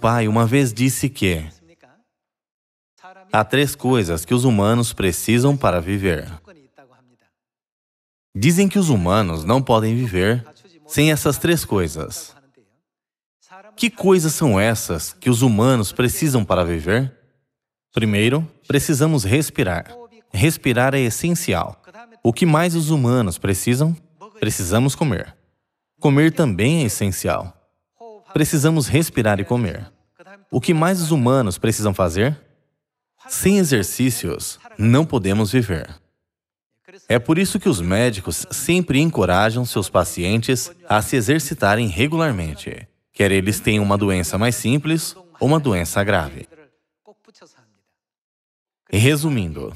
pai uma vez disse que há três coisas que os humanos precisam para viver. Dizem que os humanos não podem viver sem essas três coisas. Que coisas são essas que os humanos precisam para viver? Primeiro, precisamos respirar. Respirar é essencial. O que mais os humanos precisam? Precisamos comer. Comer também é essencial precisamos respirar e comer. O que mais os humanos precisam fazer? Sem exercícios, não podemos viver. É por isso que os médicos sempre encorajam seus pacientes a se exercitarem regularmente, quer eles tenham uma doença mais simples ou uma doença grave. Resumindo,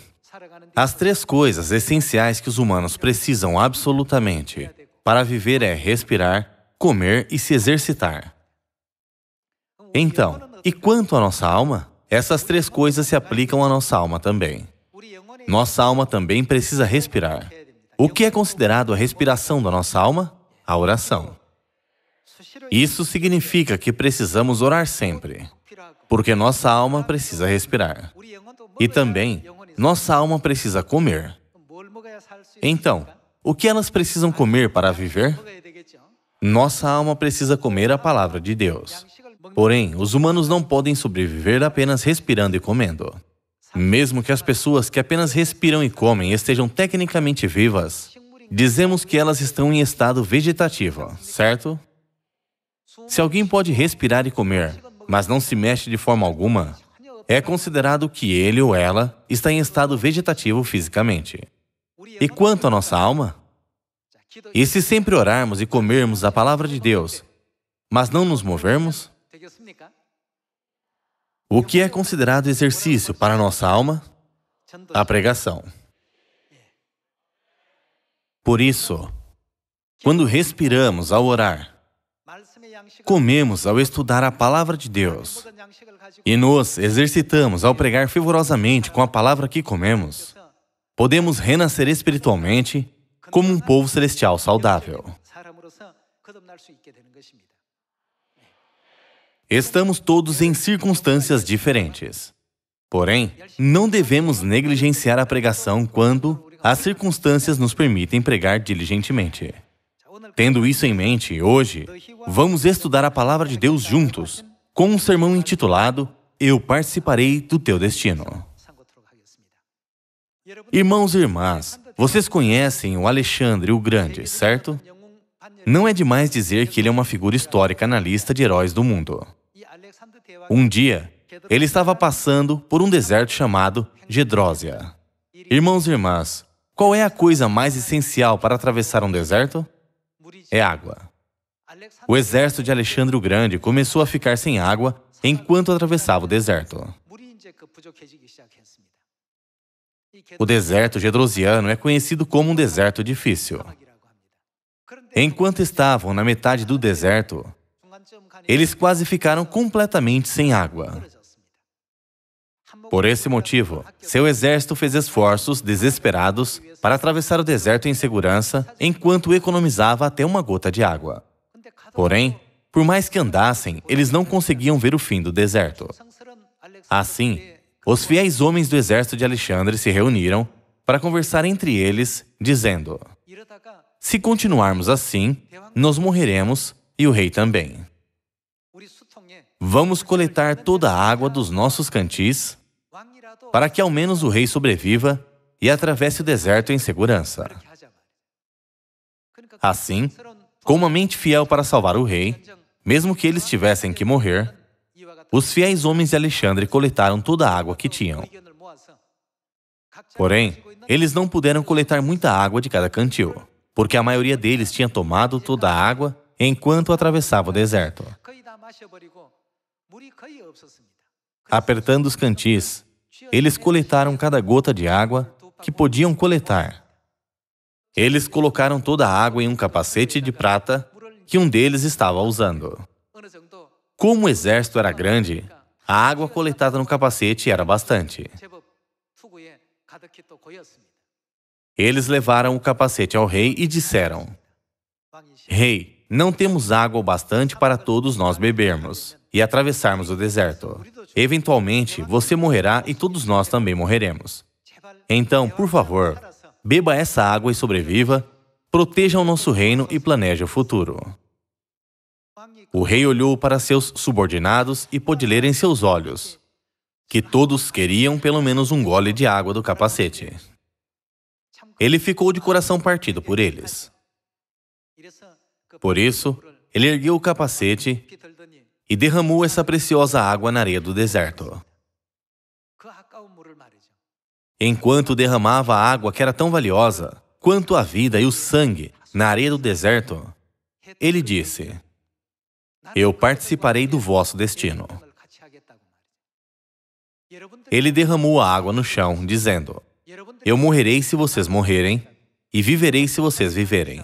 as três coisas essenciais que os humanos precisam absolutamente para viver é respirar, comer e se exercitar. Então, e quanto à nossa alma? Essas três coisas se aplicam à nossa alma também. Nossa alma também precisa respirar. O que é considerado a respiração da nossa alma? A oração. Isso significa que precisamos orar sempre, porque nossa alma precisa respirar. E também, nossa alma precisa comer. Então, o que elas precisam comer para viver? Nossa alma precisa comer a palavra de Deus. Porém, os humanos não podem sobreviver apenas respirando e comendo. Mesmo que as pessoas que apenas respiram e comem estejam tecnicamente vivas, dizemos que elas estão em estado vegetativo, certo? Se alguém pode respirar e comer, mas não se mexe de forma alguma, é considerado que ele ou ela está em estado vegetativo fisicamente. E quanto à nossa alma? E se sempre orarmos e comermos a palavra de Deus, mas não nos movermos? O que é considerado exercício para a nossa alma? A pregação. Por isso, quando respiramos ao orar, comemos ao estudar a palavra de Deus e nos exercitamos ao pregar fervorosamente com a palavra que comemos, podemos renascer espiritualmente como um povo celestial saudável. Estamos todos em circunstâncias diferentes. Porém, não devemos negligenciar a pregação quando as circunstâncias nos permitem pregar diligentemente. Tendo isso em mente, hoje vamos estudar a palavra de Deus juntos, com um sermão intitulado Eu participarei do teu destino. Irmãos e irmãs, vocês conhecem o Alexandre o Grande, certo? Não é demais dizer que ele é uma figura histórica na lista de heróis do mundo. Um dia, ele estava passando por um deserto chamado Gedrósia. Irmãos e irmãs, qual é a coisa mais essencial para atravessar um deserto? É água. O exército de Alexandre o Grande começou a ficar sem água enquanto atravessava o deserto. O deserto gedrosiano é conhecido como um deserto difícil. Enquanto estavam na metade do deserto, eles quase ficaram completamente sem água. Por esse motivo, seu exército fez esforços desesperados para atravessar o deserto em segurança enquanto economizava até uma gota de água. Porém, por mais que andassem, eles não conseguiam ver o fim do deserto. Assim, os fiéis homens do exército de Alexandre se reuniram para conversar entre eles, dizendo: Se continuarmos assim, nós morreremos e o rei também. Vamos coletar toda a água dos nossos cantis para que ao menos o rei sobreviva e atravesse o deserto em segurança. Assim, com uma mente fiel para salvar o rei, mesmo que eles tivessem que morrer, os fiéis homens de Alexandre coletaram toda a água que tinham. Porém, eles não puderam coletar muita água de cada cantil, porque a maioria deles tinha tomado toda a água enquanto atravessava o deserto. Apertando os cantis, eles coletaram cada gota de água que podiam coletar. Eles colocaram toda a água em um capacete de prata que um deles estava usando. Como o exército era grande, a água coletada no capacete era bastante. Eles levaram o capacete ao rei e disseram: Rei, não temos água o bastante para todos nós bebermos e atravessarmos o deserto. Eventualmente, você morrerá e todos nós também morreremos. Então, por favor, beba essa água e sobreviva, proteja o nosso reino e planeje o futuro. O rei olhou para seus subordinados e pôde ler em seus olhos que todos queriam pelo menos um gole de água do capacete. Ele ficou de coração partido por eles. Por isso, ele ergueu o capacete e derramou essa preciosa água na areia do deserto. Enquanto derramava a água que era tão valiosa quanto a vida e o sangue na areia do deserto, ele disse: Eu participarei do vosso destino. Ele derramou a água no chão, dizendo: Eu morrerei se vocês morrerem, e viverei se vocês viverem.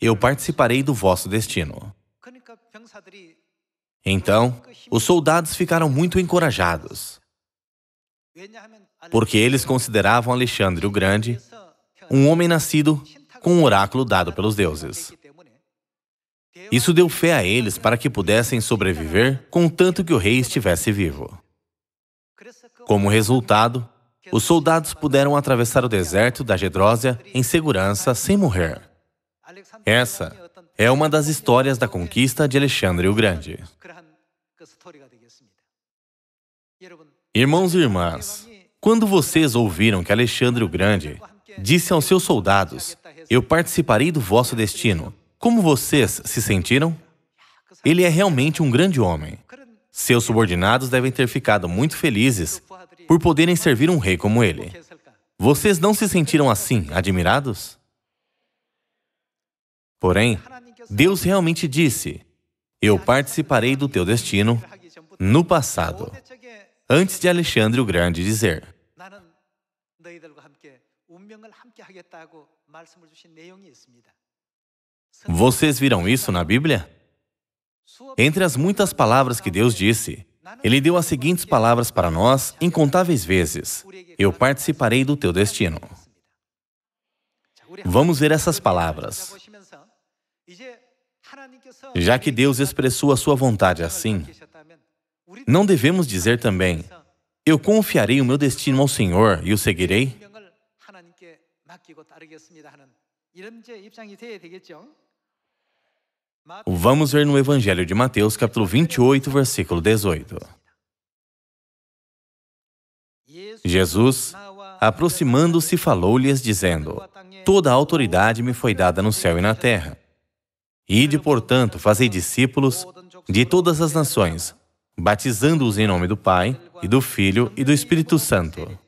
Eu participarei do vosso destino. Então, os soldados ficaram muito encorajados, porque eles consideravam Alexandre o Grande um homem nascido com um oráculo dado pelos deuses. Isso deu fé a eles para que pudessem sobreviver contanto que o rei estivesse vivo. Como resultado, os soldados puderam atravessar o deserto da Gedrósia em segurança sem morrer. Essa é uma das histórias da conquista de Alexandre o Grande. Irmãos e irmãs, quando vocês ouviram que Alexandre o Grande disse aos seus soldados: Eu participarei do vosso destino, como vocês se sentiram? Ele é realmente um grande homem. Seus subordinados devem ter ficado muito felizes por poderem servir um rei como ele. Vocês não se sentiram assim, admirados? Porém, Deus realmente disse: Eu participarei do teu destino no passado, antes de Alexandre o Grande dizer. Vocês viram isso na Bíblia? Entre as muitas palavras que Deus disse, ele deu as seguintes palavras para nós incontáveis vezes: Eu participarei do teu destino. Vamos ver essas palavras. Já que Deus expressou a sua vontade assim, não devemos dizer também: Eu confiarei o meu destino ao Senhor e o seguirei? Vamos ver no Evangelho de Mateus, capítulo 28, versículo 18. Jesus, aproximando-se, falou-lhes, dizendo: Toda a autoridade me foi dada no céu e na terra. Ide, portanto, fazei discípulos de todas as nações, batizando-os em nome do Pai, e do Filho e do Espírito Santo,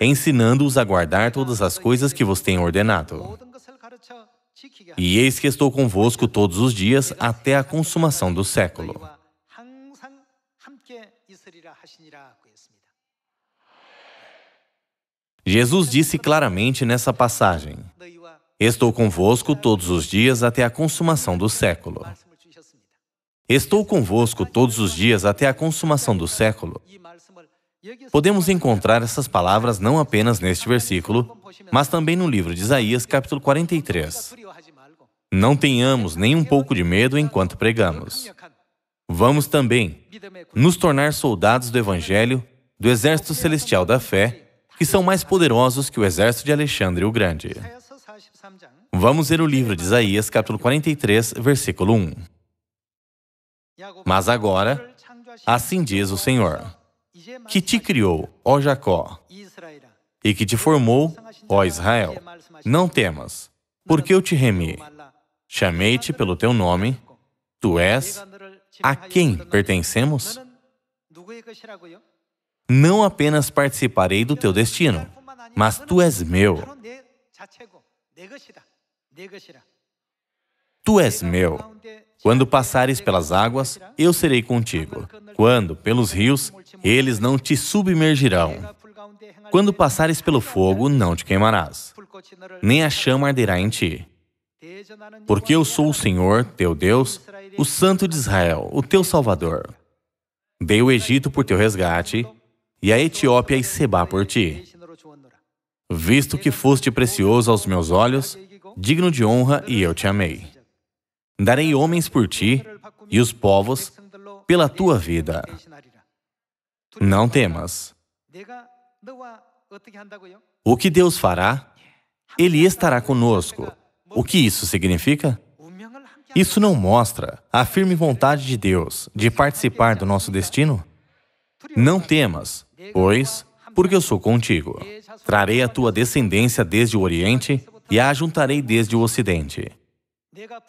ensinando-os a guardar todas as coisas que vos tenho ordenado. E eis que estou convosco todos os dias até a consumação do século. Jesus disse claramente nessa passagem: Estou convosco todos os dias até a consumação do século. Estou convosco todos os dias até a consumação do século. Podemos encontrar essas palavras não apenas neste versículo, mas também no livro de Isaías, capítulo 43. Não tenhamos nem um pouco de medo enquanto pregamos. Vamos também nos tornar soldados do Evangelho, do exército celestial da fé, que são mais poderosos que o exército de Alexandre o Grande. Vamos ler o livro de Isaías, capítulo 43, versículo 1. Mas agora, assim diz o Senhor, que te criou, ó Jacó, e que te formou, ó Israel. Não temas, porque eu te remi. Chamei-te pelo teu nome, tu és a quem pertencemos? Não apenas participarei do teu destino, mas tu és meu. Tu és meu. Quando passares pelas águas, eu serei contigo. Quando pelos rios, eles não te submergirão. Quando passares pelo fogo, não te queimarás, nem a chama arderá em ti. Porque eu sou o Senhor, teu Deus, o Santo de Israel, o teu Salvador. Dei o Egito por teu resgate, e a Etiópia e Seba por ti. Visto que foste precioso aos meus olhos, digno de honra, e eu te amei. Darei homens por ti, e os povos pela tua vida. Não temas. O que Deus fará, Ele estará conosco. O que isso significa? Isso não mostra a firme vontade de Deus de participar do nosso destino? Não temas, pois, porque eu sou contigo. Trarei a tua descendência desde o Oriente e a juntarei desde o Ocidente.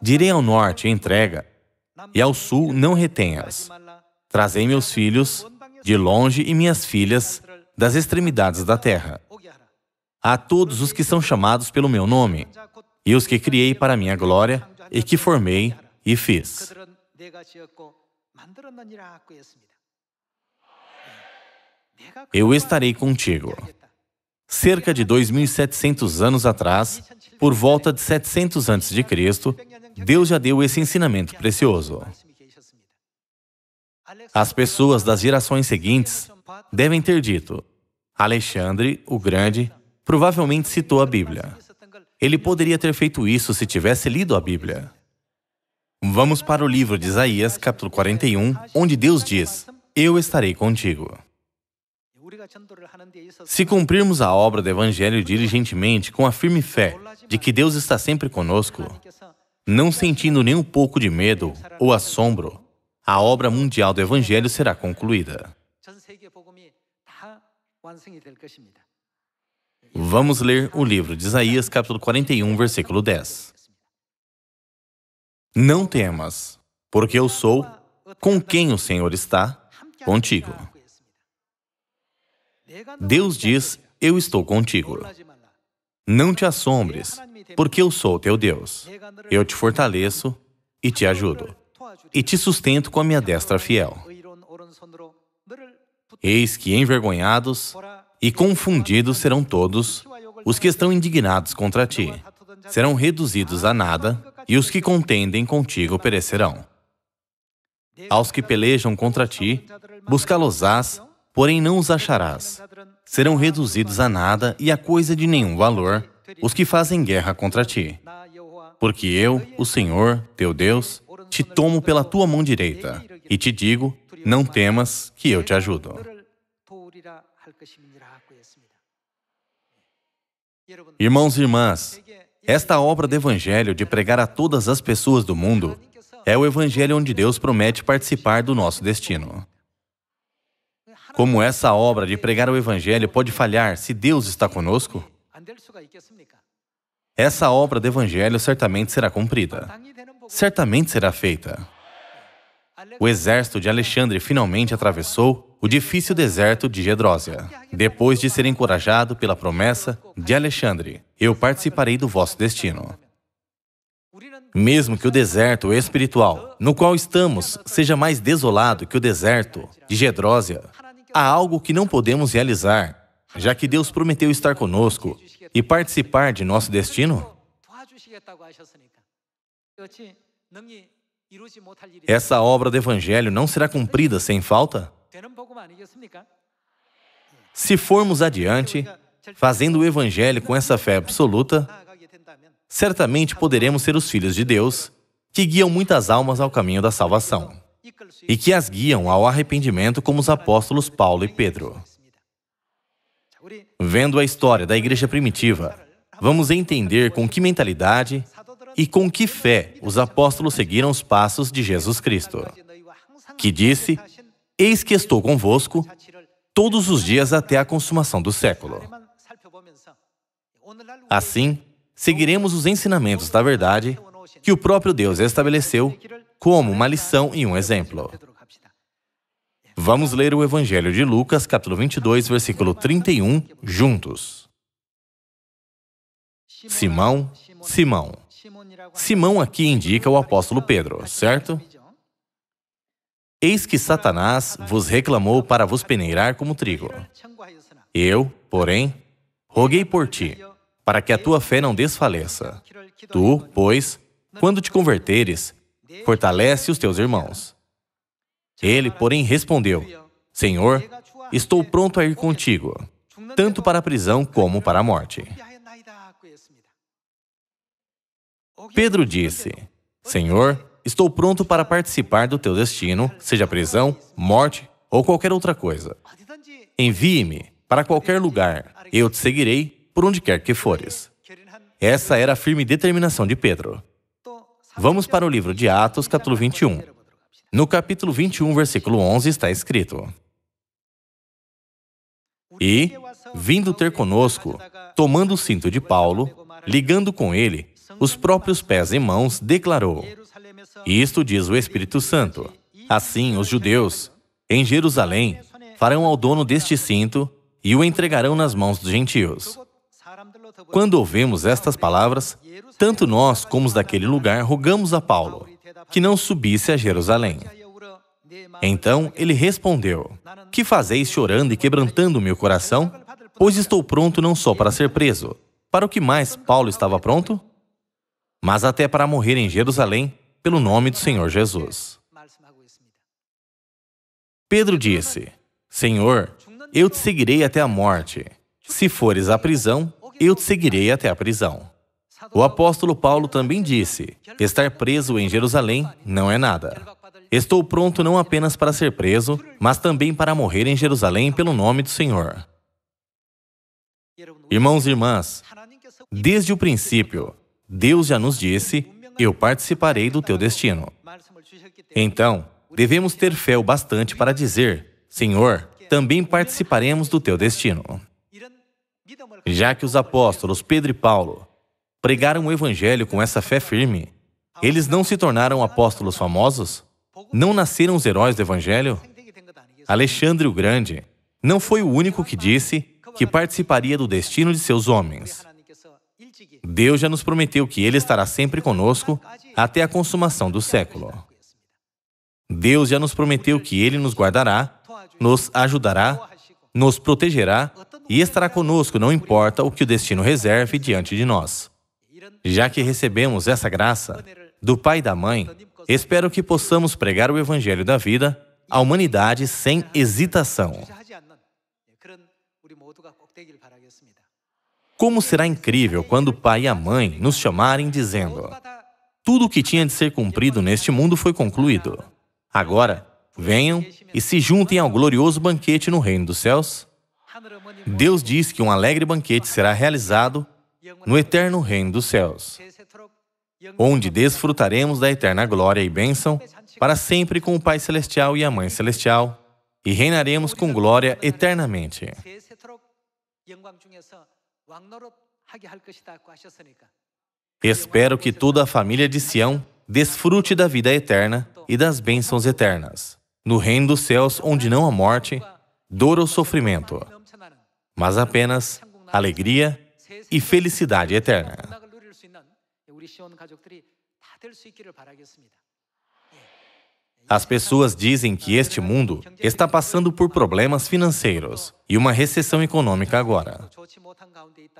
Direi ao norte, entrega, e ao sul, não retenhas. Trazei meus filhos de longe e minhas filhas das extremidades da terra. A todos os que são chamados pelo meu nome, e os que criei para minha glória e que formei e fiz. Eu estarei contigo. Cerca de 2.700 anos atrás, por volta de 700 antes de Cristo, Deus já deu esse ensinamento precioso. As pessoas das gerações seguintes devem ter dito: Alexandre, o Grande, provavelmente citou a Bíblia. Ele poderia ter feito isso se tivesse lido a Bíblia. Vamos para o livro de Isaías, capítulo 41, onde Deus diz: Eu estarei contigo. Se cumprirmos a obra do Evangelho diligentemente, com a firme fé de que Deus está sempre conosco, não sentindo nem um pouco de medo ou assombro, a obra mundial do Evangelho será concluída. Vamos ler o livro de Isaías, capítulo 41, versículo 10. Não temas, porque eu sou com quem o Senhor está contigo. Deus diz: Eu estou contigo. Não te assombres, porque eu sou teu Deus. Eu te fortaleço e te ajudo, e te sustento com a minha destra fiel. Eis que envergonhados e confundidos serão todos os que estão indignados contra ti. Serão reduzidos a nada, e os que contendem contigo perecerão. Aos que pelejam contra ti, buscá-los-ás, porém não os acharás. Serão reduzidos a nada e a coisa de nenhum valor os que fazem guerra contra ti. Porque eu, o Senhor, teu Deus, te tomo pela tua mão direita e te digo: não temas, que eu te ajudo. Irmãos e irmãs, esta obra do Evangelho de pregar a todas as pessoas do mundo é o Evangelho onde Deus promete participar do nosso destino. Como essa obra de pregar o Evangelho pode falhar se Deus está conosco? Essa obra do Evangelho certamente será cumprida, certamente será feita. O exército de Alexandre finalmente atravessou o difícil deserto de Gedrósia. Depois de ser encorajado pela promessa de Alexandre, eu participarei do vosso destino. Mesmo que o deserto espiritual no qual estamos seja mais desolado que o deserto de Gedrósia, há algo que não podemos realizar, já que Deus prometeu estar conosco e participar de nosso destino? Essa obra do Evangelho não será cumprida sem falta? Se formos adiante, fazendo o Evangelho com essa fé absoluta, certamente poderemos ser os filhos de Deus que guiam muitas almas ao caminho da salvação e que as guiam ao arrependimento, como os apóstolos Paulo e Pedro. Vendo a história da igreja primitiva, vamos entender com que mentalidade e com que fé os apóstolos seguiram os passos de Jesus Cristo, que disse Eis que estou convosco todos os dias até a consumação do século. Assim, seguiremos os ensinamentos da verdade que o próprio Deus estabeleceu como uma lição e um exemplo. Vamos ler o Evangelho de Lucas, capítulo 22, versículo 31, juntos. Simão, Simão. Simão aqui indica o apóstolo Pedro, certo? Eis que Satanás vos reclamou para vos peneirar como trigo. Eu, porém, roguei por ti, para que a tua fé não desfaleça. Tu, pois, quando te converteres, fortalece os teus irmãos. Ele, porém, respondeu: Senhor, estou pronto a ir contigo, tanto para a prisão como para a morte. Pedro disse: Senhor, Estou pronto para participar do teu destino, seja prisão, morte ou qualquer outra coisa. Envie-me para qualquer lugar, eu te seguirei por onde quer que fores. Essa era a firme determinação de Pedro. Vamos para o livro de Atos, capítulo 21. No capítulo 21, versículo 11, está escrito: E, vindo ter conosco, tomando o cinto de Paulo, ligando com ele, os próprios pés e mãos, declarou: isto diz o Espírito Santo. Assim, os judeus, em Jerusalém, farão ao dono deste cinto e o entregarão nas mãos dos gentios. Quando ouvemos estas palavras, tanto nós como os daquele lugar rogamos a Paulo que não subisse a Jerusalém. Então ele respondeu: Que fazeis chorando e quebrantando meu coração? Pois estou pronto não só para ser preso. Para o que mais Paulo estava pronto? Mas até para morrer em Jerusalém pelo nome do Senhor Jesus. Pedro disse: Senhor, eu te seguirei até a morte. Se fores à prisão, eu te seguirei até a prisão. O apóstolo Paulo também disse: Estar preso em Jerusalém não é nada. Estou pronto não apenas para ser preso, mas também para morrer em Jerusalém pelo nome do Senhor. Irmãos e irmãs, desde o princípio, Deus já nos disse eu participarei do teu destino. Então, devemos ter fé o bastante para dizer: Senhor, também participaremos do teu destino. Já que os apóstolos Pedro e Paulo pregaram o evangelho com essa fé firme, eles não se tornaram apóstolos famosos? Não nasceram os heróis do evangelho? Alexandre o Grande não foi o único que disse que participaria do destino de seus homens. Deus já nos prometeu que Ele estará sempre conosco até a consumação do século. Deus já nos prometeu que Ele nos guardará, nos ajudará, nos protegerá e estará conosco, não importa o que o destino reserve diante de nós. Já que recebemos essa graça do Pai e da Mãe, espero que possamos pregar o Evangelho da vida à humanidade sem hesitação. Como será incrível quando o pai e a mãe nos chamarem dizendo: Tudo o que tinha de ser cumprido neste mundo foi concluído. Agora, venham e se juntem ao glorioso banquete no reino dos céus. Deus diz que um alegre banquete será realizado no eterno reino dos céus, onde desfrutaremos da eterna glória e bênção para sempre com o Pai Celestial e a Mãe Celestial, e reinaremos com glória eternamente. Espero que toda a família de Sião desfrute da vida eterna e das bênçãos eternas, no reino dos céus, onde não há morte, dor ou sofrimento, mas apenas alegria e felicidade eterna. As pessoas dizem que este mundo está passando por problemas financeiros e uma recessão econômica agora.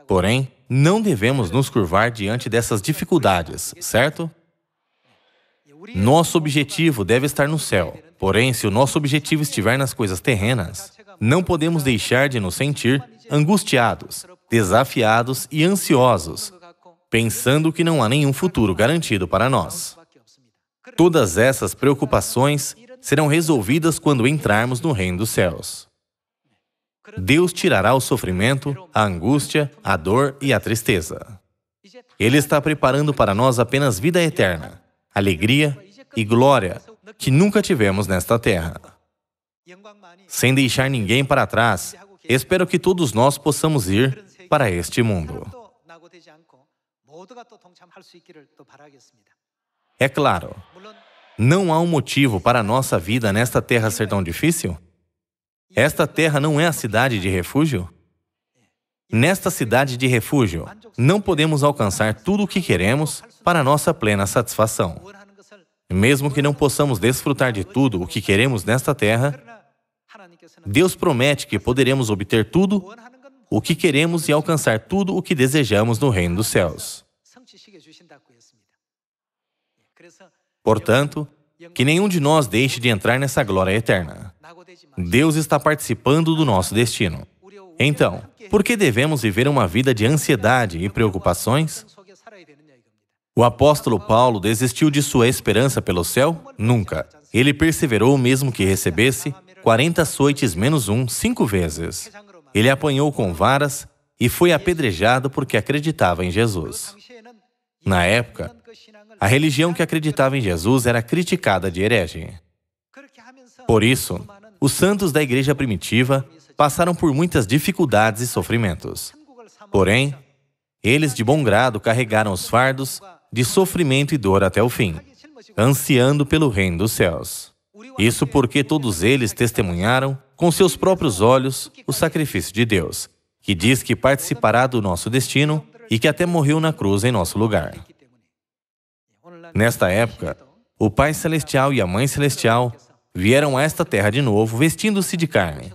Porém, não devemos nos curvar diante dessas dificuldades, certo? Nosso objetivo deve estar no céu. Porém, se o nosso objetivo estiver nas coisas terrenas, não podemos deixar de nos sentir angustiados, desafiados e ansiosos, pensando que não há nenhum futuro garantido para nós. Todas essas preocupações serão resolvidas quando entrarmos no reino dos céus. Deus tirará o sofrimento, a angústia, a dor e a tristeza. Ele está preparando para nós apenas vida eterna, alegria e glória que nunca tivemos nesta terra. Sem deixar ninguém para trás, espero que todos nós possamos ir para este mundo. É claro, não há um motivo para a nossa vida nesta terra ser tão difícil? Esta terra não é a cidade de refúgio? Nesta cidade de refúgio, não podemos alcançar tudo o que queremos para nossa plena satisfação. Mesmo que não possamos desfrutar de tudo o que queremos nesta terra, Deus promete que poderemos obter tudo o que queremos e alcançar tudo o que desejamos no reino dos céus. Portanto, que nenhum de nós deixe de entrar nessa glória eterna. Deus está participando do nosso destino. Então, por que devemos viver uma vida de ansiedade e preocupações? O apóstolo Paulo desistiu de sua esperança pelo céu? Nunca. Ele perseverou mesmo que recebesse 40 soites menos um cinco vezes. Ele apanhou com varas e foi apedrejado porque acreditava em Jesus. Na época, a religião que acreditava em Jesus era criticada de herege. Por isso, os santos da igreja primitiva passaram por muitas dificuldades e sofrimentos. Porém, eles de bom grado carregaram os fardos de sofrimento e dor até o fim, ansiando pelo reino dos céus. Isso porque todos eles testemunharam com seus próprios olhos o sacrifício de Deus, que diz que participará do nosso destino e que até morreu na cruz em nosso lugar. Nesta época, o Pai Celestial e a Mãe Celestial vieram a esta terra de novo vestindo-se de carne.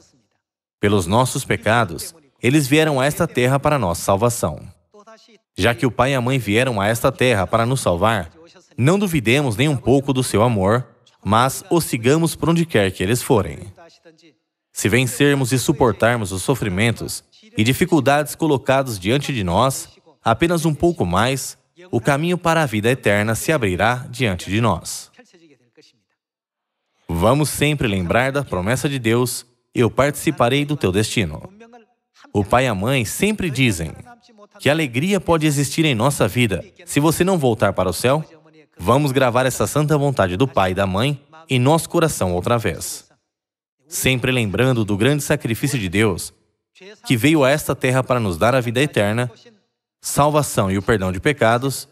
Pelos nossos pecados, eles vieram a esta terra para nossa salvação. Já que o Pai e a Mãe vieram a esta terra para nos salvar, não duvidemos nem um pouco do seu amor, mas os sigamos por onde quer que eles forem. Se vencermos e suportarmos os sofrimentos e dificuldades colocados diante de nós, apenas um pouco mais, o caminho para a vida eterna se abrirá diante de nós. Vamos sempre lembrar da promessa de Deus: eu participarei do teu destino. O pai e a mãe sempre dizem: que alegria pode existir em nossa vida se você não voltar para o céu? Vamos gravar essa santa vontade do pai e da mãe em nosso coração outra vez. Sempre lembrando do grande sacrifício de Deus, que veio a esta terra para nos dar a vida eterna salvação e o perdão de pecados,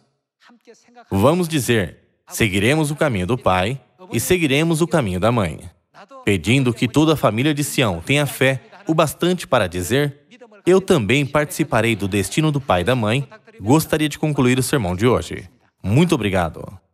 vamos dizer: seguiremos o caminho do Pai e seguiremos o caminho da Mãe, pedindo que toda a família de Sião tenha fé o bastante para dizer: Eu também participarei do destino do Pai e da Mãe. Gostaria de concluir o sermão de hoje. Muito obrigado.